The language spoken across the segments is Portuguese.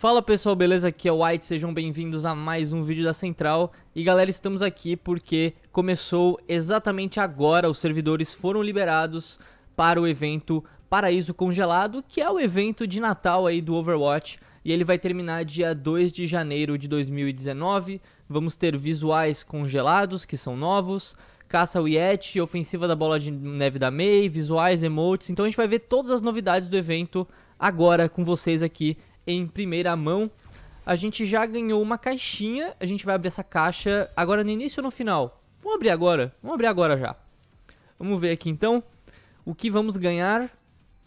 Fala pessoal, beleza? Aqui é o White, sejam bem-vindos a mais um vídeo da Central. E galera, estamos aqui porque começou exatamente agora, os servidores foram liberados para o evento Paraíso Congelado, que é o evento de Natal aí do Overwatch, e ele vai terminar dia 2 de janeiro de 2019. Vamos ter visuais congelados, que são novos, caça ao Yeti, ofensiva da bola de neve da Mei, visuais, emotes, então a gente vai ver todas as novidades do evento agora com vocês aqui em primeira mão. A gente já ganhou uma caixinha, a gente vai abrir essa caixa agora no início ou no final? Vamos abrir agora, vamos abrir agora já. Vamos ver aqui então o que vamos ganhar.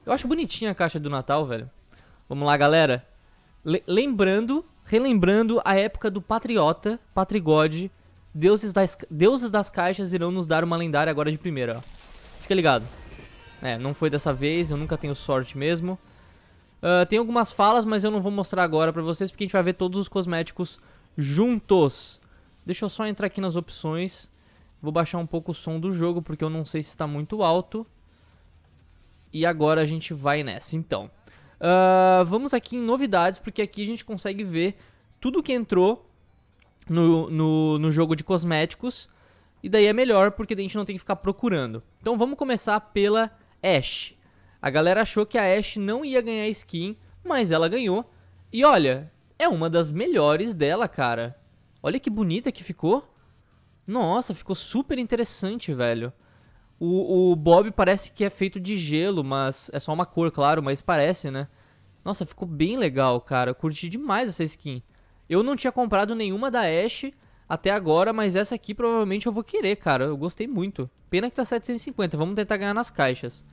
Eu acho bonitinha a caixa do Natal, velho. Vamos lá, galera. lembrando, relembrando a época do Patriota, Patrigode, deuses das, deuses das caixas irão nos dar uma lendária agora de primeira, ó. Fica ligado. É, não foi dessa vez, eu nunca tenho sorte mesmo. Uh, tem algumas falas, mas eu não vou mostrar agora pra vocês, porque a gente vai ver todos os cosméticos juntos. Deixa eu só entrar aqui nas opções. Vou baixar um pouco o som do jogo, porque eu não sei se está muito alto. E agora a gente vai nessa, então. Uh, vamos aqui em novidades, porque aqui a gente consegue ver tudo que entrou no, no, no jogo de cosméticos. E daí é melhor, porque a gente não tem que ficar procurando. Então vamos começar pela Ash. A galera achou que a Ashe não ia ganhar skin, mas ela ganhou. E olha, é uma das melhores dela, cara. Olha que bonita que ficou. Nossa, ficou super interessante, velho. O, o Bob parece que é feito de gelo, mas é só uma cor, claro, mas parece, né? Nossa, ficou bem legal, cara. curti demais essa skin. Eu não tinha comprado nenhuma da Ashe até agora, mas essa aqui provavelmente eu vou querer, cara. Eu gostei muito. Pena que tá 750, vamos tentar ganhar nas caixas.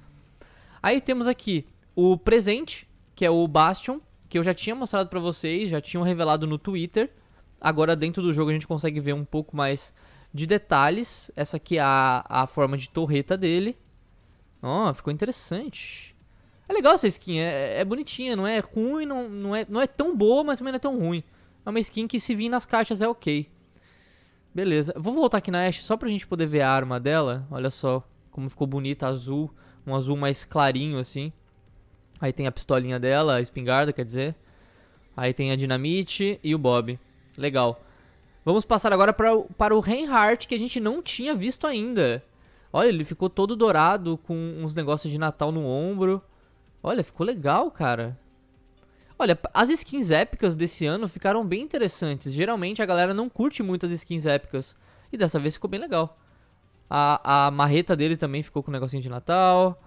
Aí temos aqui o presente, que é o Bastion, que eu já tinha mostrado pra vocês, já tinham revelado no Twitter. Agora dentro do jogo a gente consegue ver um pouco mais de detalhes. Essa aqui é a, a forma de torreta dele. Ó, oh, ficou interessante. É legal essa skin, é, é bonitinha, não é ruim, não, não, é, não é tão boa, mas também não é tão ruim. É uma skin que se vir nas caixas é ok. Beleza, vou voltar aqui na Ashe só pra gente poder ver a arma dela. Olha só como ficou bonita, azul. Um azul mais clarinho, assim. Aí tem a pistolinha dela, a espingarda, quer dizer. Aí tem a dinamite e o Bob. Legal. Vamos passar agora pra, para o Reinhardt, que a gente não tinha visto ainda. Olha, ele ficou todo dourado, com uns negócios de Natal no ombro. Olha, ficou legal, cara. Olha, as skins épicas desse ano ficaram bem interessantes. Geralmente a galera não curte muito as skins épicas. E dessa vez ficou bem legal. A, a marreta dele também ficou com um negocinho de Natal.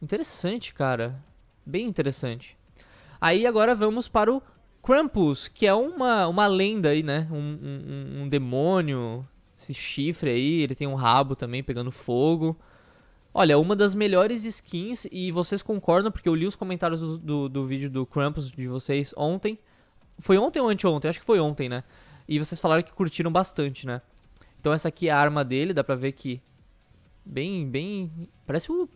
Interessante, cara. Bem interessante. Aí agora vamos para o Krampus, que é uma, uma lenda aí, né? Um, um, um demônio, esse chifre aí, ele tem um rabo também pegando fogo. Olha, uma das melhores skins, e vocês concordam, porque eu li os comentários do, do, do vídeo do Krampus de vocês ontem. Foi ontem ou anteontem? Acho que foi ontem, né? E vocês falaram que curtiram bastante, né? Então essa aqui é a arma dele, dá pra ver que bem, bem, parece um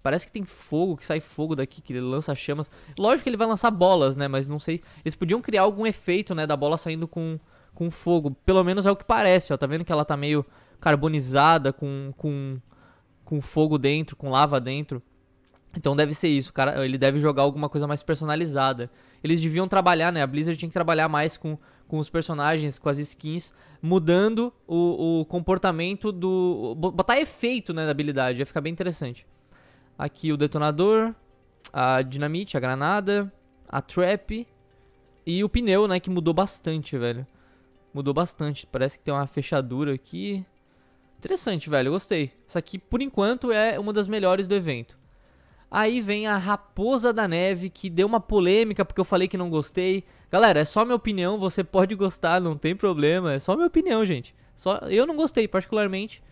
Parece que tem fogo, que sai fogo daqui, que ele lança chamas. Lógico que ele vai lançar bolas, né? Mas não sei. Eles podiam criar algum efeito, né? Da bola saindo com, com fogo. Pelo menos é o que parece, ó. Tá vendo que ela tá meio carbonizada, com, com, com fogo dentro, com lava dentro. Então deve ser isso, cara. Ele deve jogar alguma coisa mais personalizada. Eles deviam trabalhar, né? A Blizzard tinha que trabalhar mais com, com os personagens, com as skins, mudando o, o comportamento do. Botar efeito né, na habilidade, ia ficar bem interessante. Aqui o detonador, a dinamite, a granada, a trap e o pneu, né? Que mudou bastante, velho. Mudou bastante. Parece que tem uma fechadura aqui. Interessante, velho. gostei. Essa aqui, por enquanto, é uma das melhores do evento. Aí vem a Raposa da Neve, que deu uma polêmica porque eu falei que não gostei. Galera, é só minha opinião, você pode gostar, não tem problema, é só minha opinião, gente. Só Eu não gostei, particularmente.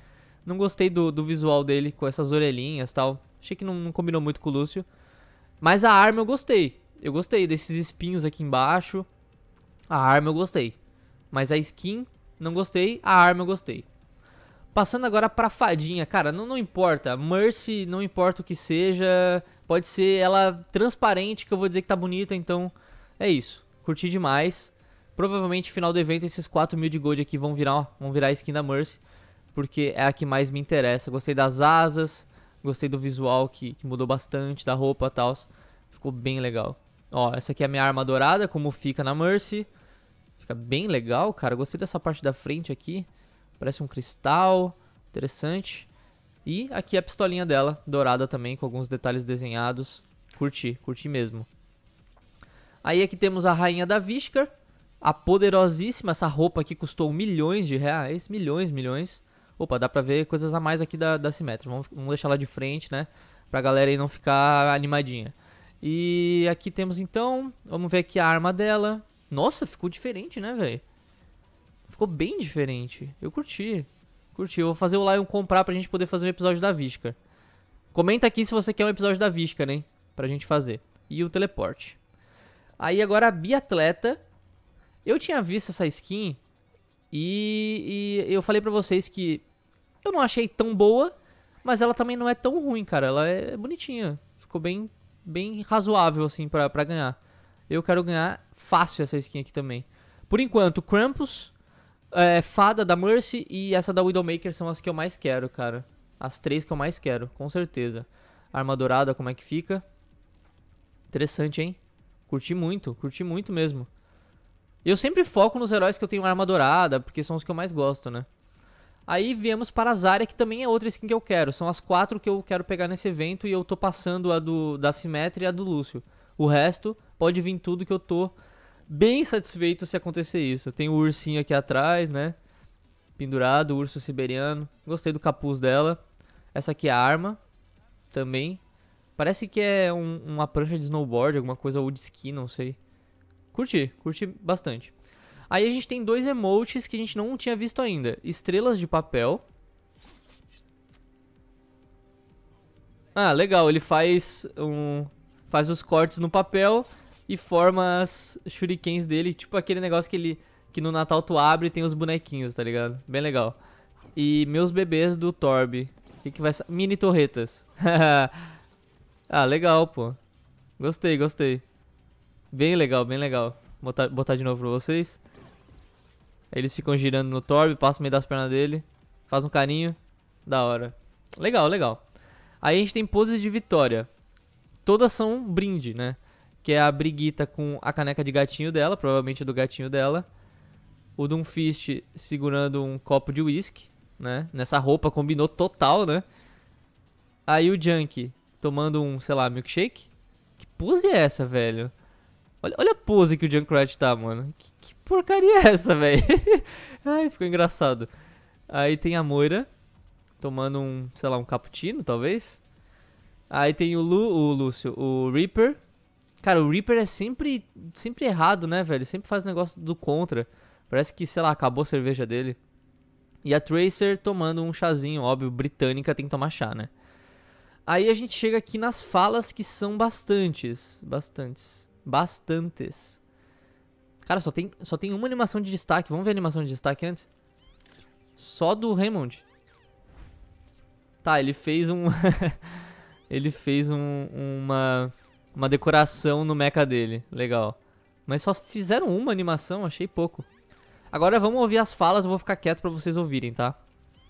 Não gostei do, do visual dele, com essas orelhinhas e tal. Achei que não, não combinou muito com o Lúcio. Mas a arma eu gostei. Eu gostei desses espinhos aqui embaixo. A arma eu gostei. Mas a skin, não gostei. A arma eu gostei. Passando agora pra fadinha, cara, não, não importa. Mercy, não importa o que seja. Pode ser ela transparente, que eu vou dizer que tá bonita, então é isso. Curti demais. Provavelmente final do evento esses 4 mil de gold aqui vão virar, vão virar a skin da Mercy. Porque é a que mais me interessa. Gostei das asas, gostei do visual que, que mudou bastante, da roupa e tal. Ficou bem legal. Ó, essa aqui é a minha arma dourada, como fica na Mercy. Fica bem legal, cara. Gostei dessa parte da frente aqui. Parece um cristal, interessante. E aqui a pistolinha dela, dourada também, com alguns detalhes desenhados. Curti, curti mesmo. Aí aqui temos a Rainha da Vishkar, a poderosíssima, essa roupa aqui custou milhões de reais, milhões, milhões. Opa, dá pra ver coisas a mais aqui da, da vamos, vamos deixar ela de frente, né, pra galera aí não ficar animadinha. E aqui temos então, vamos ver aqui a arma dela. Nossa, ficou diferente, né, velho? Ficou bem diferente. Eu curti. Curti. Eu vou fazer o Lion comprar pra gente poder fazer um episódio da Visca. Comenta aqui se você quer um episódio da Visca, né? Pra gente fazer. E o teleporte. Aí agora a biatleta. Eu tinha visto essa skin e, e eu falei pra vocês que eu não achei tão boa, mas ela também não é tão ruim, cara. Ela é bonitinha. Ficou bem, bem razoável, assim, pra, pra ganhar. Eu quero ganhar fácil essa skin aqui também. Por enquanto, Krampus, é, Fada da Mercy e essa da Widowmaker são as que eu mais quero, cara. As três que eu mais quero, com certeza. Arma dourada, como é que fica? Interessante, hein? Curti muito, curti muito mesmo. Eu sempre foco nos heróis que eu tenho arma dourada, porque são os que eu mais gosto, né? Aí viemos para a Zarya, que também é outra skin que eu quero. São as quatro que eu quero pegar nesse evento e eu tô passando a do, da Simetria e a do Lúcio. O resto, pode vir tudo que eu tô bem satisfeito se acontecer isso. Tem o ursinho aqui atrás, né? Pendurado, urso siberiano. Gostei do capuz dela. Essa aqui é a arma. Também. Parece que é um, uma prancha de snowboard, alguma coisa ou de ski, não sei. Curti, curti bastante. Aí a gente tem dois emotes que a gente não tinha visto ainda. Estrelas de papel. Ah, legal, ele faz um faz os cortes no papel e forma as shurikens dele, tipo aquele negócio que ele que no Natal tu abre e tem os bonequinhos, tá ligado? Bem legal. E meus bebês do Torb. O que, que vai ser? Mini torretas. ah, legal, pô. Gostei, gostei. Bem legal, bem legal. Botar, botar de novo pra vocês. Eles ficam girando no Torb, passa meio das pernas dele. Faz um carinho. Da hora. Legal, legal. Aí a gente tem poses de vitória. Todas são brinde, né? que é a Briguita com a caneca de gatinho dela, provavelmente do gatinho dela. O Doomfist segurando um copo de uísque, né? Nessa roupa combinou total, né? Aí o Junk tomando um, sei lá, milkshake. Que pose é essa, velho? Olha, olha a pose que o Junkrat tá, mano. Que, que porcaria é essa, velho? Ai, ficou engraçado. Aí tem a Moira tomando um, sei lá, um cappuccino, talvez. Aí tem o Lu, o Lúcio, o Reaper Cara, o Reaper é sempre, sempre errado, né, velho? Sempre faz negócio do contra. Parece que, sei lá, acabou a cerveja dele. E a Tracer tomando um chazinho, óbvio, britânica tem que tomar chá, né? Aí a gente chega aqui nas falas que são bastantes. Bastantes. Bastantes. Cara, só tem, só tem uma animação de destaque. Vamos ver a animação de destaque antes? Só do Raymond. Tá, ele fez um... ele fez um, uma... Uma decoração no mecha dele. Legal. Mas só fizeram uma animação, achei pouco. Agora vamos ouvir as falas, eu vou ficar quieto pra vocês ouvirem, tá?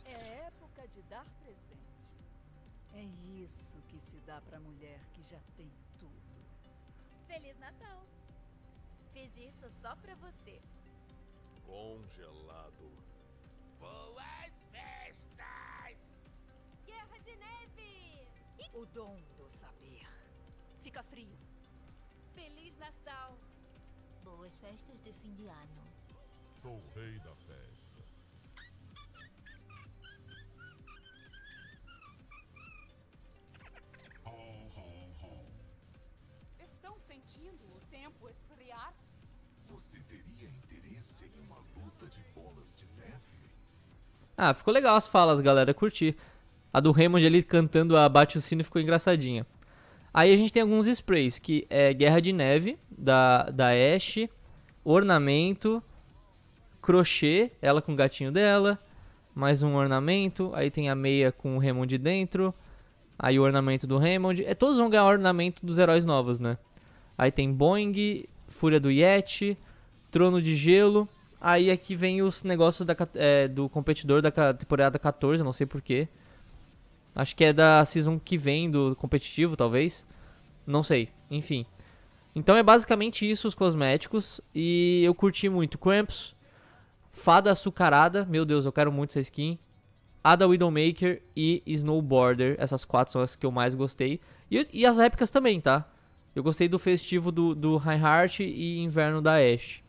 É época de dar presente. É isso que se dá pra mulher que já tem tudo. Feliz Natal. Fiz isso só pra você. Congelado. Boas festas! Guerra de neve! O dom do saber fica frio. Feliz Natal. Boas festas de fim de ano. Sou o rei da festa. Estão sentindo o tempo esfriar? Você teria interesse em uma luta de bolas de neve? Ah, ficou legal as falas, galera. Curti. A do Raymond ali cantando a Bate o Sino ficou engraçadinha. Aí a gente tem alguns sprays, que é Guerra de Neve, da, da Ashe, Ornamento, Crochê, ela com o gatinho dela, mais um ornamento, aí tem a meia com o Raymond de dentro, aí o ornamento do Raymond. É, todos vão ganhar ornamento dos heróis novos, né? Aí tem Boeing, Fúria do Yeti, Trono de Gelo. Aí aqui vem os negócios da, é, do competidor da temporada 14, não sei porquê. Acho que é da season que vem do competitivo, talvez. Não sei. Enfim. Então é basicamente isso os cosméticos. E eu curti muito. Cramps, Fada Açucarada. Meu Deus, eu quero muito essa skin. Ada Widowmaker e Snowboarder. Essas quatro são as que eu mais gostei. E, e as épicas também, tá? Eu gostei do festivo do, do Reinhardt e Inverno da Ashe.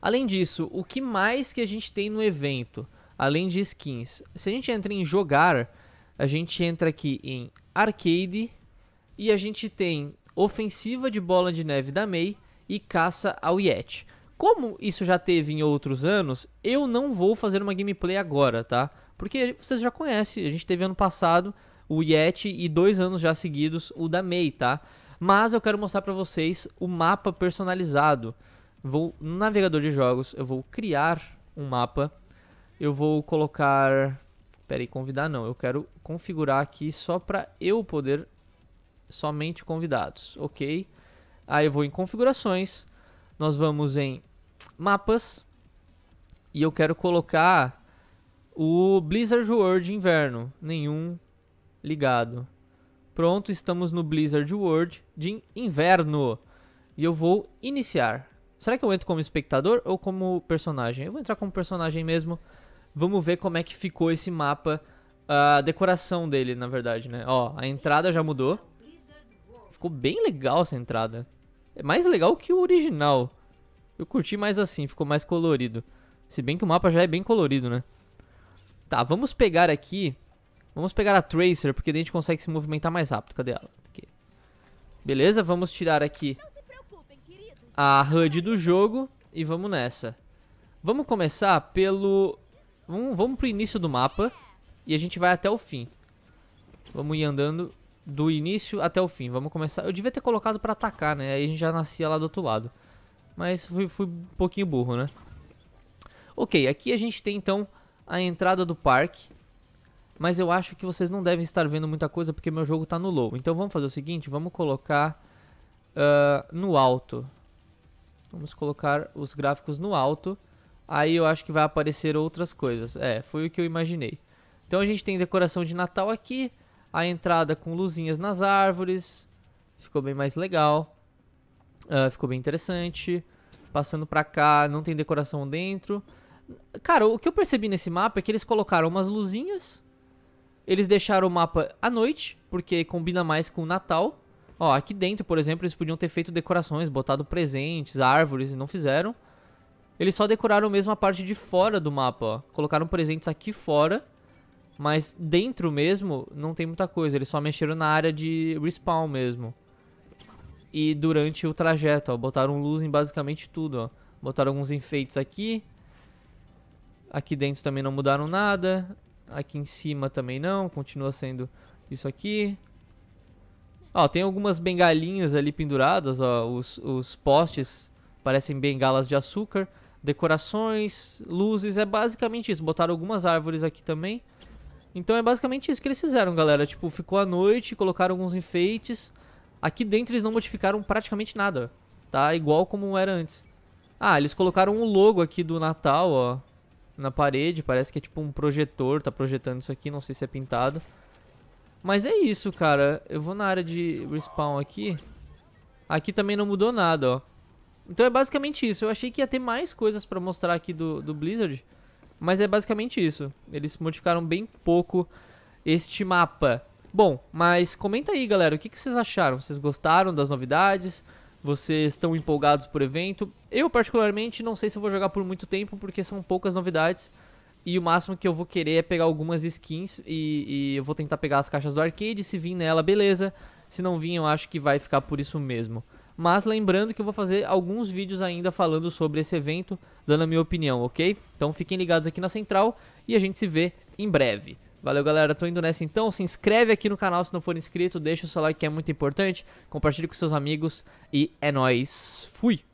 Além disso, o que mais que a gente tem no evento? Além de skins. Se a gente entra em jogar a gente entra aqui em Arcade e a gente tem Ofensiva de Bola de Neve da Mei e Caça ao Yeti. Como isso já teve em outros anos, eu não vou fazer uma gameplay agora, tá? Porque vocês já conhecem, a gente teve ano passado o Yeti e dois anos já seguidos o da Mei tá? Mas eu quero mostrar para vocês o mapa personalizado. Vou no navegador de jogos, eu vou criar um mapa. Eu vou colocar Pera aí, convidar não. Eu quero configurar aqui só para eu poder somente convidados, ok? Aí eu vou em configurações, nós vamos em mapas e eu quero colocar o Blizzard World Inverno, nenhum ligado. Pronto, estamos no Blizzard World de Inverno e eu vou iniciar. Será que eu entro como espectador ou como personagem? Eu vou entrar como personagem mesmo. Vamos ver como é que ficou esse mapa, ah, a decoração dele, na verdade, né? Ó, a entrada já mudou. Ficou bem legal essa entrada. É mais legal que o original. Eu curti mais assim, ficou mais colorido. Se bem que o mapa já é bem colorido, né? Tá, vamos pegar aqui... Vamos pegar a Tracer, porque daí a gente consegue se movimentar mais rápido. Cadê ela? Aqui. Beleza, vamos tirar aqui a HUD do jogo e vamos nessa. Vamos começar pelo Vamos, vamos pro início do mapa e a gente vai até o fim. Vamos ir andando do início até o fim. Vamos começar... Eu devia ter colocado pra atacar, né? Aí a gente já nascia lá do outro lado. Mas fui, fui um pouquinho burro, né? Ok, aqui a gente tem então a entrada do parque. Mas eu acho que vocês não devem estar vendo muita coisa porque meu jogo tá no low. Então vamos fazer o seguinte, vamos colocar uh, no alto. Vamos colocar os gráficos no alto. Aí eu acho que vai aparecer outras coisas. É, foi o que eu imaginei. Então a gente tem decoração de Natal aqui, a entrada com luzinhas nas árvores, ficou bem mais legal, uh, ficou bem interessante. Passando pra cá, não tem decoração dentro. Cara, o que eu percebi nesse mapa é que eles colocaram umas luzinhas, eles deixaram o mapa à noite, porque combina mais com o Natal. Ó, aqui dentro, por exemplo, eles podiam ter feito decorações, botado presentes, árvores, e não fizeram. Eles só decoraram mesmo a parte de fora do mapa, ó. Colocaram presentes aqui fora, mas dentro mesmo não tem muita coisa. Eles só mexeram na área de respawn mesmo. E durante o trajeto, ó, botaram luz em basicamente tudo, ó. Botaram alguns enfeites aqui. Aqui dentro também não mudaram nada. Aqui em cima também não, continua sendo isso aqui. Ó, tem algumas bengalinhas ali penduradas, ó, os, os postes parecem bengalas de açúcar decorações, luzes, é basicamente isso. Botaram algumas árvores aqui também. Então é basicamente isso que eles fizeram, galera. Tipo, ficou à noite, colocaram alguns enfeites. Aqui dentro eles não modificaram praticamente nada, tá? Igual como era antes. Ah, eles colocaram o logo aqui do Natal, ó, na parede. Parece que é tipo um projetor, tá projetando isso aqui, não sei se é pintado. Mas é isso, cara. Eu vou na área de respawn aqui. Aqui também não mudou nada, ó. Então é basicamente isso. Eu achei que ia ter mais coisas para mostrar aqui do, do Blizzard, mas é basicamente isso. Eles modificaram bem pouco este mapa. Bom, mas comenta aí, galera, o que, que vocês acharam? Vocês gostaram das novidades? Vocês estão empolgados por evento? Eu, particularmente, não sei se vou jogar por muito tempo, porque são poucas novidades. E o máximo que eu vou querer é pegar algumas skins e, e eu vou tentar pegar as caixas do arcade. Se vir nela, beleza. Se não vir, eu acho que vai ficar por isso mesmo. Mas lembrando que eu vou fazer alguns vídeos ainda falando sobre esse evento, dando a minha opinião, ok? Então fiquem ligados aqui na central e a gente se vê em breve. Valeu, galera. Tô indo nessa então. Se inscreve aqui no canal se não for inscrito, deixa o seu like que é muito importante, compartilhe com seus amigos e é nóis. Fui!